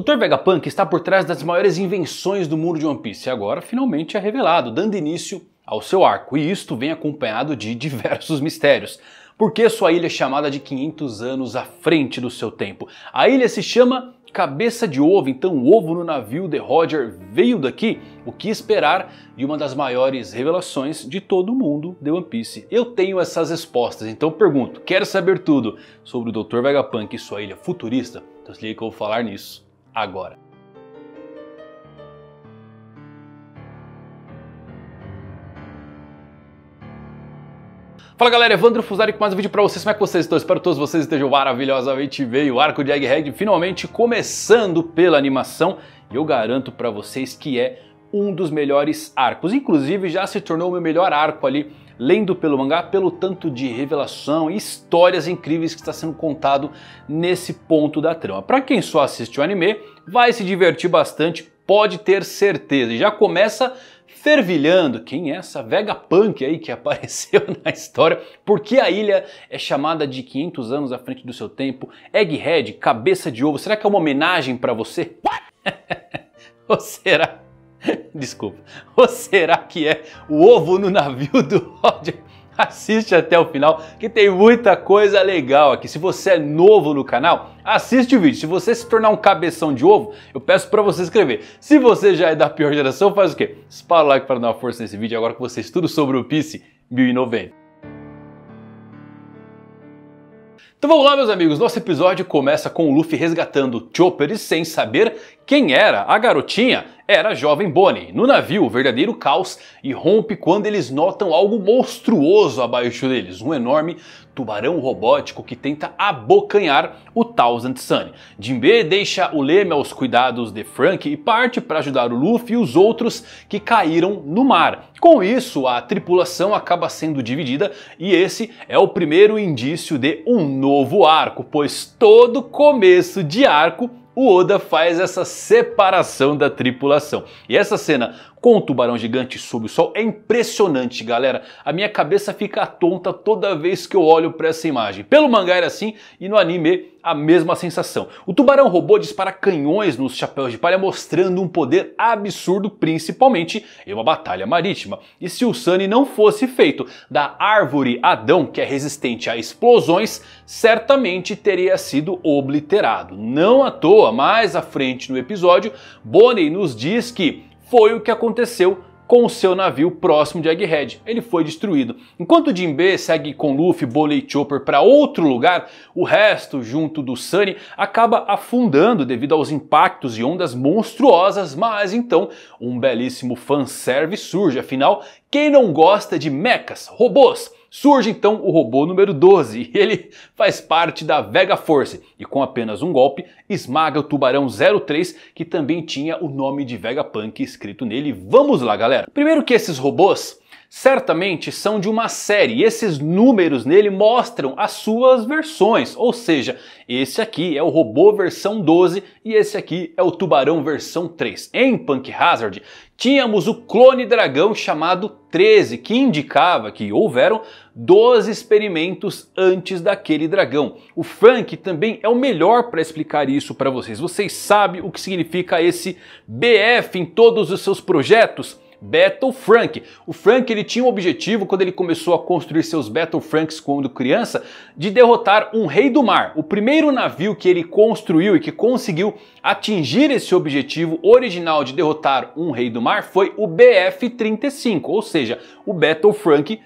Dr. Vegapunk está por trás das maiores invenções do mundo de One Piece e agora finalmente é revelado, dando início ao seu arco, e isto vem acompanhado de diversos mistérios. Por que sua ilha é chamada de 500 anos à frente do seu tempo? A ilha se chama Cabeça de Ovo, então o ovo no navio de Roger veio daqui. O que esperar de uma das maiores revelações de todo o mundo de One Piece? Eu tenho essas respostas, então pergunto, quer saber tudo sobre o Dr. Vegapunk e sua ilha futurista? Então se liga que eu vou falar nisso agora. Fala galera, Evandro Fusari com mais um vídeo pra vocês, como é que vocês estão? Espero que todos vocês estejam maravilhosamente bem, o arco de Egghead finalmente começando pela animação e eu garanto pra vocês que é um dos melhores arcos, inclusive já se tornou o meu melhor arco ali lendo pelo mangá pelo tanto de revelação e histórias incríveis que está sendo contado nesse ponto da trama. Para quem só assiste o anime, vai se divertir bastante, pode ter certeza. E já começa fervilhando quem é essa Vegapunk aí que apareceu na história, porque a ilha é chamada de 500 anos à frente do seu tempo, Egghead, cabeça de ovo, será que é uma homenagem para você? Ou será? Desculpa. Ou será que é o ovo no navio do Roger? Assiste até o final que tem muita coisa legal aqui. Se você é novo no canal, assiste o vídeo. Se você se tornar um cabeção de ovo, eu peço para você escrever. Se você já é da pior geração, faz o quê? Espala o like para dar uma força nesse vídeo agora que você estuda sobre o Piece 1090. Então vamos lá, meus amigos. Nosso episódio começa com o Luffy resgatando o Chopper e sem saber quem era a garotinha era a jovem Bonnie, no navio, o verdadeiro caos, e rompe quando eles notam algo monstruoso abaixo deles, um enorme tubarão robótico que tenta abocanhar o Thousand Sunny. Jinbe deixa o leme aos cuidados de Frank e parte para ajudar o Luffy e os outros que caíram no mar. Com isso, a tripulação acaba sendo dividida e esse é o primeiro indício de um novo arco, pois todo começo de arco o Oda faz essa separação da tripulação. E essa cena com o tubarão gigante sob o sol é impressionante, galera. A minha cabeça fica tonta toda vez que eu olho para essa imagem. Pelo mangá era assim e no anime a mesma sensação. O tubarão robô dispara canhões nos chapéus de palha, mostrando um poder absurdo, principalmente em uma batalha marítima. E se o Sunny não fosse feito da árvore Adão, que é resistente a explosões, certamente teria sido obliterado. Não à toa, mais à frente no episódio, Bonnie nos diz que foi o que aconteceu com o seu navio próximo de Egghead. Ele foi destruído. Enquanto Jinbe segue com Luffy, Boley e Chopper para outro lugar, o resto, junto do Sunny, acaba afundando devido aos impactos e ondas monstruosas, mas então um belíssimo fanservice surge, afinal, quem não gosta de mechas, robôs, Surge então o robô número 12 e ele faz parte da Vega Force e com apenas um golpe esmaga o Tubarão 03 que também tinha o nome de Vegapunk escrito nele. Vamos lá, galera. Primeiro que esses robôs certamente são de uma série e esses números nele mostram as suas versões, ou seja, esse aqui é o robô versão 12 e esse aqui é o tubarão versão 3. Em Punk Hazard tínhamos o clone dragão chamado 13, que indicava que houveram 12 experimentos antes daquele dragão. O Frank também é o melhor para explicar isso para vocês. Vocês sabem o que significa esse BF em todos os seus projetos? Battle Frank. O Frank ele tinha um objetivo quando ele começou a construir seus Battle Franks quando criança de derrotar um rei do mar. O primeiro navio que ele construiu e que conseguiu atingir esse objetivo original de derrotar um rei do mar foi o BF-35, ou seja, o Battle Frank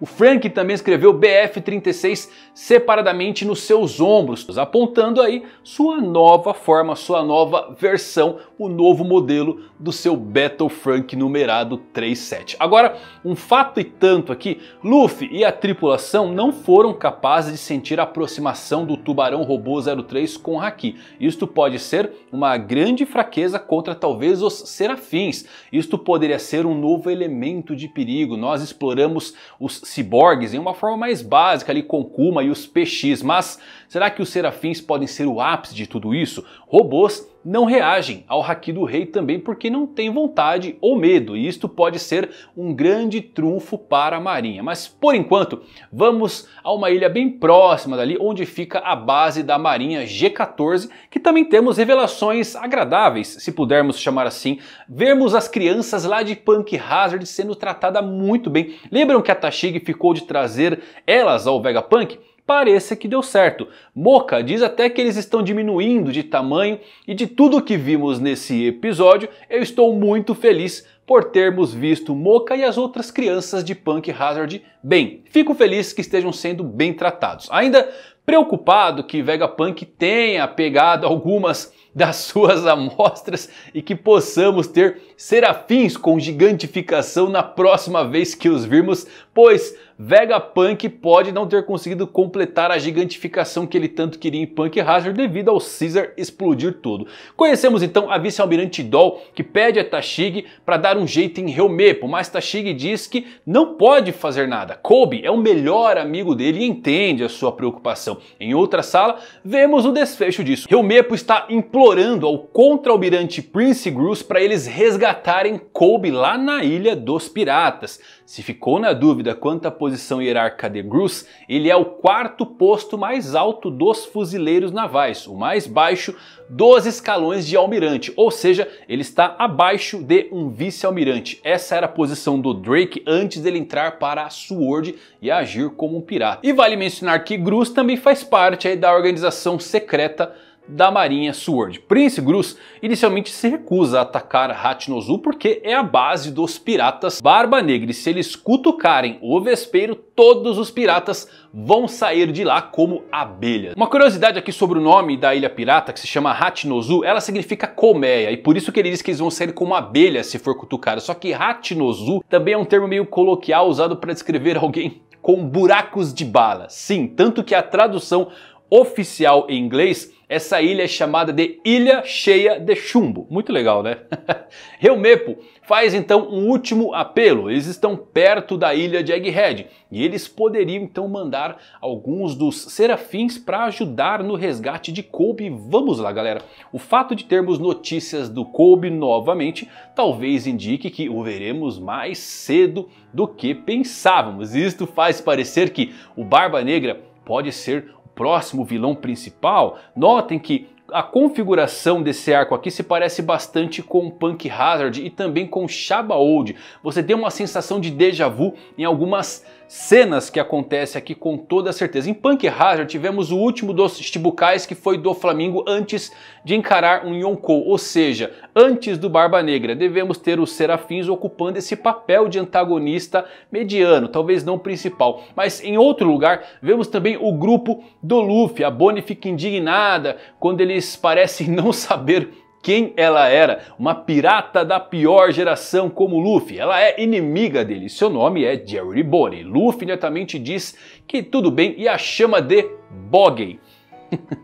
o Frank também escreveu BF36 separadamente nos seus ombros, apontando aí sua nova forma, sua nova versão, o novo modelo do seu Battle Frank numerado 37. Agora, um fato e tanto aqui, Luffy e a tripulação não foram capazes de sentir a aproximação do tubarão robô 03 com Haki. Isto pode ser uma grande fraqueza contra talvez os serafins. Isto poderia ser um novo elemento de perigo. Nós exploramos os ciborgues em uma forma mais básica ali com Kuma e os PX, mas será que os serafins podem ser o ápice de tudo isso? Robôs não reagem ao haki do rei também porque não têm vontade ou medo, e isto pode ser um grande trunfo para a marinha. Mas por enquanto, vamos a uma ilha bem próxima dali, onde fica a base da marinha G14, que também temos revelações agradáveis, se pudermos chamar assim. Vermos as crianças lá de Punk Hazard sendo tratada muito bem. Lembram que a Tashig ficou de trazer elas ao Vegapunk? pareça que deu certo. Moca diz até que eles estão diminuindo de tamanho e de tudo que vimos nesse episódio, eu estou muito feliz por termos visto Moca e as outras crianças de Punk Hazard bem. Fico feliz que estejam sendo bem tratados. Ainda preocupado que Vegapunk tenha pegado algumas das suas amostras e que possamos ter serafins com gigantificação na próxima vez que os virmos, pois Vegapunk pode não ter conseguido completar a gigantificação que ele tanto queria em Punk Hazard devido ao Caesar explodir tudo. Conhecemos então a vice-almirante Doll que pede a Tashig para dar um jeito em Helmepo, mas Tashig diz que não pode fazer nada. Kobe é o melhor amigo dele e entende a sua preocupação. Em outra sala, vemos o desfecho disso. Helmepo está implorando ao contra-almirante Prince Grus para eles resgatarem Kobe lá na Ilha dos Piratas. Se ficou na dúvida quanto à posição hierárquica de Gruz, ele é o quarto posto mais alto dos fuzileiros navais, o mais baixo dos escalões de almirante, ou seja, ele está abaixo de um vice-almirante. Essa era a posição do Drake antes dele entrar para a Sword e agir como um pirata. E vale mencionar que Gruz também faz parte da organização secreta da Marinha Sword. Prince Grus inicialmente se recusa a atacar Hatinozu porque é a base dos piratas Barba Negra e se eles cutucarem o vespeiro, todos os piratas vão sair de lá como abelhas. Uma curiosidade aqui sobre o nome da ilha pirata, que se chama Hatinozu, ela significa colmeia, e por isso que ele diz que eles vão sair como abelhas se for cutucado. Só que Hatinozu também é um termo meio coloquial usado para descrever alguém com buracos de bala. Sim, tanto que a tradução oficial em inglês essa ilha é chamada de Ilha Cheia de Chumbo. Muito legal, né? Reumepo faz então um último apelo. Eles estão perto da ilha de Egghead e eles poderiam então mandar alguns dos serafins para ajudar no resgate de Colby. Vamos lá, galera. O fato de termos notícias do Colby novamente talvez indique que o veremos mais cedo do que pensávamos. Isto faz parecer que o Barba Negra pode ser próximo vilão principal, notem que a configuração desse arco aqui se parece bastante com Punk Hazard e também com Old. Você tem uma sensação de déjà vu em algumas cenas que acontecem aqui com toda certeza. Em Punk Hazard tivemos o último dos Chibukais que foi do Flamengo antes de encarar um Yonkou, ou seja, antes do Barba Negra. Devemos ter os Serafins ocupando esse papel de antagonista mediano, talvez não principal. Mas em outro lugar, vemos também o grupo do Luffy. A Bonnie fica indignada quando eles parecem não saber quem ela era, uma pirata da pior geração como Luffy. Ela é inimiga dele, seu nome é Jerry Bonnie. Luffy netamente diz que tudo bem e a chama de Bogey.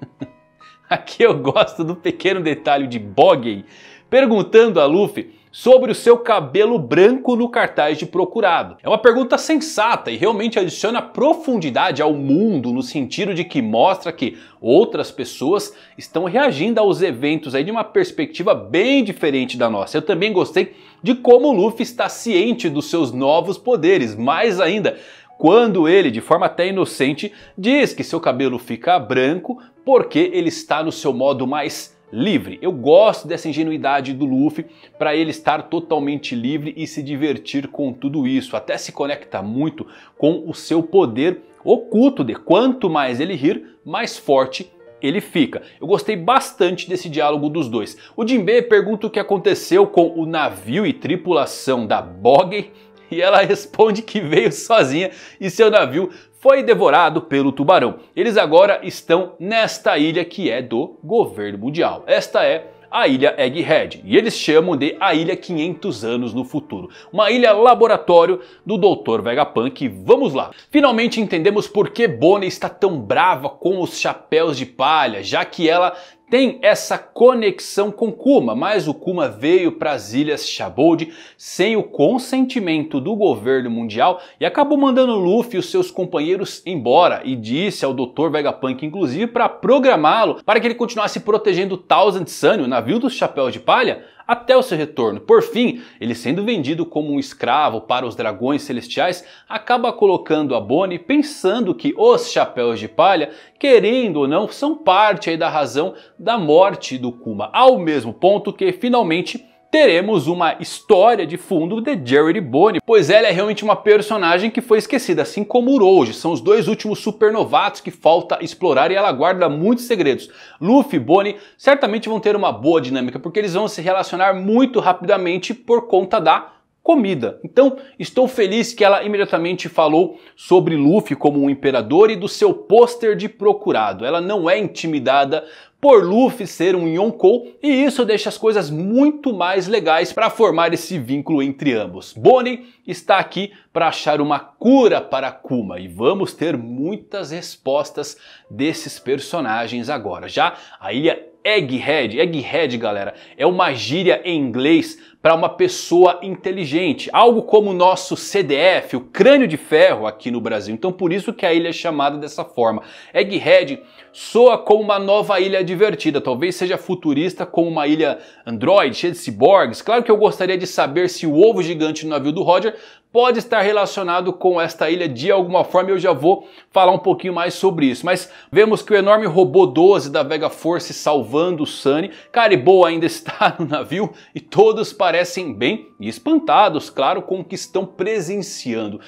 Aqui eu gosto do pequeno detalhe de Bogey, perguntando a Luffy sobre o seu cabelo branco no cartaz de procurado? É uma pergunta sensata e realmente adiciona profundidade ao mundo no sentido de que mostra que outras pessoas estão reagindo aos eventos aí de uma perspectiva bem diferente da nossa. Eu também gostei de como o Luffy está ciente dos seus novos poderes, mais ainda quando ele, de forma até inocente, diz que seu cabelo fica branco porque ele está no seu modo mais livre. Eu gosto dessa ingenuidade do Luffy para ele estar totalmente livre e se divertir com tudo isso. Até se conecta muito com o seu poder oculto de quanto mais ele rir, mais forte ele fica. Eu gostei bastante desse diálogo dos dois. O Jinbe pergunta o que aconteceu com o navio e tripulação da Boggy. e ela responde que veio sozinha e seu navio foi devorado pelo tubarão. Eles agora estão nesta ilha que é do governo mundial. Esta é a ilha Egghead, e eles chamam de a ilha 500 anos no futuro, uma ilha laboratório do Dr. Vegapunk. Vamos lá! Finalmente entendemos por que Bonnie está tão brava com os chapéus de palha, já que ela tem essa conexão com Kuma, mas o Kuma veio para as Ilhas Shabold sem o consentimento do governo mundial e acabou mandando Luffy e os seus companheiros embora e disse ao Dr. Vegapunk inclusive para programá-lo para que ele continuasse protegendo Thousand Sunny, o navio dos Chapéus de Palha, até o seu retorno. Por fim, ele sendo vendido como um escravo para os dragões celestiais, acaba colocando a Bonnie pensando que os chapéus de palha, querendo ou não, são parte da razão da morte do Kuma, ao mesmo ponto que finalmente teremos uma história de fundo de Jerry Bone, pois ela é realmente uma personagem que foi esquecida, assim como Uroji. São os dois últimos supernovatos que falta explorar e ela guarda muitos segredos. Luffy e Bonnie certamente vão ter uma boa dinâmica, porque eles vão se relacionar muito rapidamente por conta da comida. Então, estou feliz que ela imediatamente falou sobre Luffy como um imperador e do seu pôster de procurado. Ela não é intimidada por Luffy ser um Yonkou, e isso deixa as coisas muito mais legais para formar esse vínculo entre ambos. Bonnie está aqui para achar uma cura para Kuma e vamos ter muitas respostas desses personagens agora. Já a ilha Egghead, Egghead galera, é uma gíria em inglês para uma pessoa inteligente, algo como o nosso CDF, o crânio de ferro aqui no Brasil. Então por isso que a ilha é chamada dessa forma. Egghead soa como uma nova ilha divertida, talvez seja futurista como uma ilha android, cheia de ciborgues. Claro que eu gostaria de saber se o ovo gigante no navio do Roger pode estar relacionado com esta ilha de alguma forma e eu já vou falar um pouquinho mais sobre isso. Mas vemos que o enorme robô 12 da Vega Force salvando o Sunny, Caribou ainda está no navio e todos parecem parecem bem espantados, claro, com o que estão presenciando.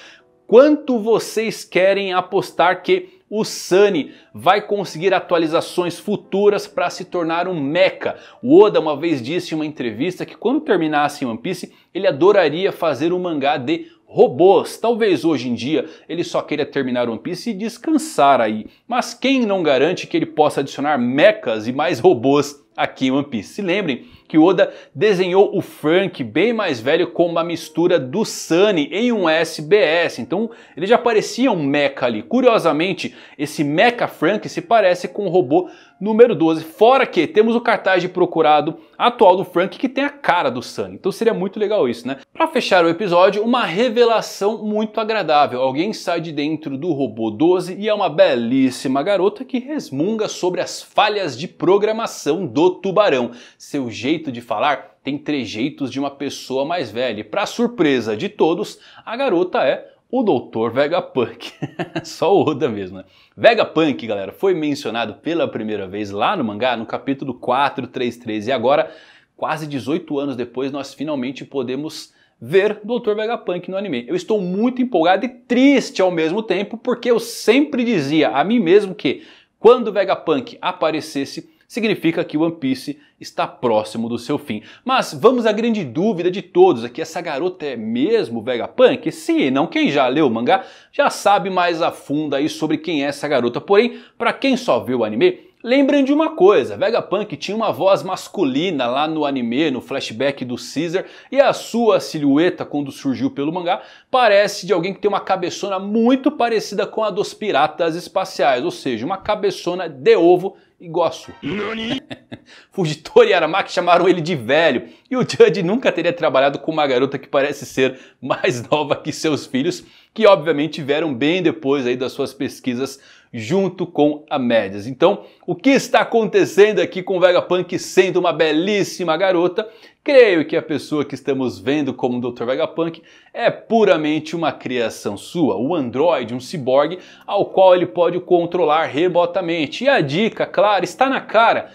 Quanto vocês querem apostar que o Sunny vai conseguir atualizações futuras para se tornar um mecha. O Oda uma vez disse em uma entrevista que quando terminasse One Piece, ele adoraria fazer um mangá de robôs. Talvez hoje em dia ele só queira terminar One Piece e descansar aí. Mas quem não garante que ele possa adicionar mechas e mais robôs aqui em One Piece? Se lembrem que Oda desenhou o Frank bem mais velho com uma mistura do Sunny em um SBS. Então ele já parecia um mecha ali. Curiosamente, esse mecha Frank se parece com o robô número 12. Fora que temos o cartaz de procurado atual do Frank que tem a cara do Sunny. Então seria muito legal isso, né? Para fechar o episódio, uma revelação muito agradável. Alguém sai de dentro do robô 12 e é uma belíssima garota que resmunga sobre as falhas de programação do tubarão. Seu jeito jeito de falar tem trejeitos de uma pessoa mais velha. E para surpresa de todos, a garota é o Doutor Vegapunk. Só o Oda mesmo, né? Vegapunk, galera, foi mencionado pela primeira vez lá no mangá, no capítulo 433. E agora, quase 18 anos depois, nós finalmente podemos ver Dr. Vegapunk no anime. Eu estou muito empolgado e triste ao mesmo tempo, porque eu sempre dizia a mim mesmo que quando Vegapunk aparecesse, significa que One Piece está próximo do seu fim. Mas vamos à grande dúvida de todos aqui, é essa garota é mesmo Vegapunk? Se não, quem já leu o mangá já sabe mais a fundo aí sobre quem é essa garota. Porém, para quem só viu o anime, Lembrem de uma coisa, Vegapunk tinha uma voz masculina lá no anime, no flashback do Caesar, e a sua silhueta, quando surgiu pelo mangá, parece de alguém que tem uma cabeçona muito parecida com a dos piratas espaciais, ou seja, uma cabeçona de ovo Iguaçu. Nani? Fugitori e Aramaki chamaram ele de velho, e o Judge nunca teria trabalhado com uma garota que parece ser mais nova que seus filhos, que obviamente vieram bem depois aí das suas pesquisas junto com a Médias. Então, o que está acontecendo aqui com o Vegapunk sendo uma belíssima garota? Creio que a pessoa que estamos vendo como Dr. Vegapunk é puramente uma criação sua, um androide, um ciborgue ao qual ele pode controlar remotamente. E a dica, claro, está na cara,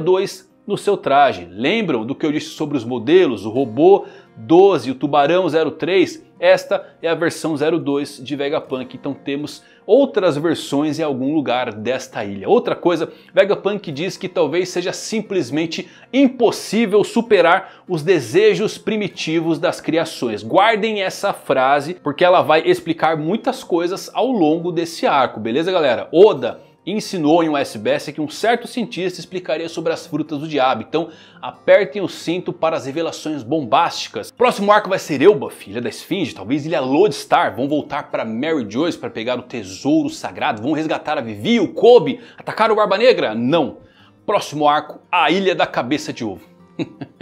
02 no seu traje. Lembram do que eu disse sobre os modelos, o robô 12, o tubarão 03? Esta é a versão 02 de Vegapunk, então temos outras versões em algum lugar desta ilha. Outra coisa, Vegapunk diz que talvez seja simplesmente impossível superar os desejos primitivos das criações. Guardem essa frase porque ela vai explicar muitas coisas ao longo desse arco, beleza galera? Oda ensinou em um SBS que um certo cientista explicaria sobre as frutas do diabo, então apertem o cinto para as revelações bombásticas. Próximo arco vai ser Elba, Ilha da Esfinge, talvez Ilha Lodestar, vão voltar para Mary Joyce para pegar o tesouro sagrado, vão resgatar a Vivi, o Kobe, atacar o Barba Negra? Não. Próximo arco, a Ilha da Cabeça de Ovo.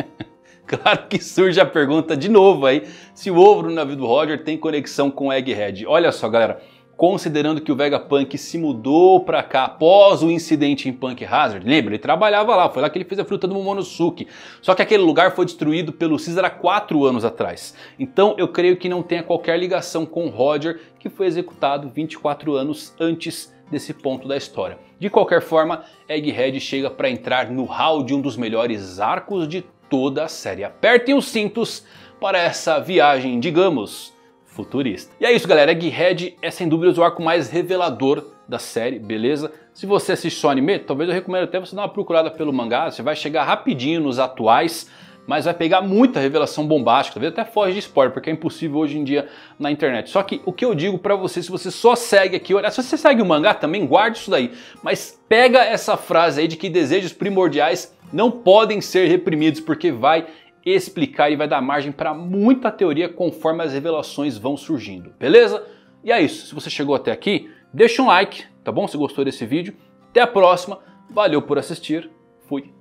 Claro que surge a pergunta de novo aí, se o ovo no navio do Roger tem conexão com o Egghead. Olha só, galera, considerando que o Vegapunk se mudou para cá após o incidente em Punk Hazard, lembra? Ele trabalhava lá, foi lá que ele fez a fruta do Momonosuke. Só que aquele lugar foi destruído pelo Caesar há 4 anos atrás. Então eu creio que não tenha qualquer ligação com Roger, que foi executado 24 anos antes desse ponto da história. De qualquer forma, Egghead chega para entrar no hall de um dos melhores arcos de toda a série. Apertem os cintos para essa viagem, digamos, futurista. E é isso, galera. Egghead é sem dúvidas o arco mais revelador da série, beleza? Se você assiste só anime, talvez eu recomendo até você dar uma procurada pelo mangá, você vai chegar rapidinho nos atuais, mas vai pegar muita revelação bombástica, talvez até foge de spoiler, porque é impossível hoje em dia na internet. Só que o que eu digo para você, se você só segue aqui, olha, se você segue o mangá também, guarde isso daí, mas pega essa frase aí de que desejos primordiais não podem ser reprimidos, porque vai explicar e vai dar margem para muita teoria conforme as revelações vão surgindo, beleza? E é isso. Se você chegou até aqui, deixa um like, tá bom? Se gostou desse vídeo. Até a próxima. Valeu por assistir. Fui.